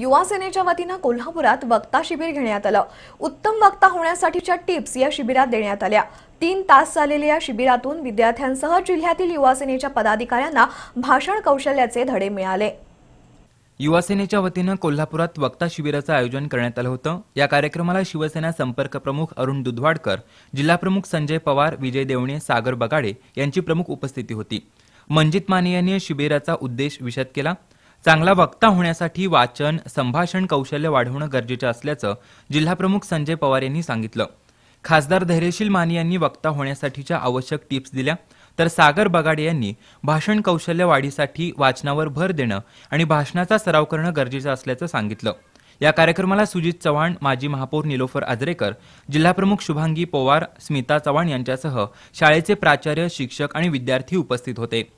युवा सेनेच्या वतीनं कोल्हापुरात वक्ता शिबिर घेण्यात आलं उत्तम वक्ता होण्यासाठीच्या टिप्स या शिबिरात देण्यात आल्या तीन तास चाललेल्या या शिबिरातून विद्यार्थ्यांसह जिल्ह्यातील युवा सेनेच्या पदाधिकाऱ्यांना भाषण कौशल्याचे धडे मिळाले युवासेनेच्या वतीनं कोल्हापुरात वक्ता शिबिराचं आयोजन करण्यात आलं होतं या कार्यक्रमाला शिवसेना संपर्क प्रमुख अरुण दुधवाडकर जिल्हाप्रमुख संजय पवार विजय देवणे सागर बगाडे यांची प्रमुख उपस्थिती होती मंजित माने यांनी शिबिराचा उद्देश विशद केला चांगला वक्ता होण्यासाठी वाचन संभाषण कौशल्य वाढवणं गरजेचं असल्याचं जिल्हाप्रमुख संजय पवार यांनी सांगितलं खासदार धैर्यशील माने यांनी वक्ता होण्यासाठीच्या आवश्यक टिप्स दिल्या तर सागर बगाडे यांनी भाषण कौशल्य वाढीसाठी वाचनावर भर देणं आणि भाषणाचा सराव करणं गरजेचं असल्याचं सांगितलं या कार्यक्रमाला सुजित चव्हाण माजी महापौर निलोफर आजरेकर जिल्हाप्रमुख शुभांगी पवार स्मिता चव्हाण यांच्यासह शाळेचे प्राचार्य शिक्षक आणि विद्यार्थी उपस्थित होते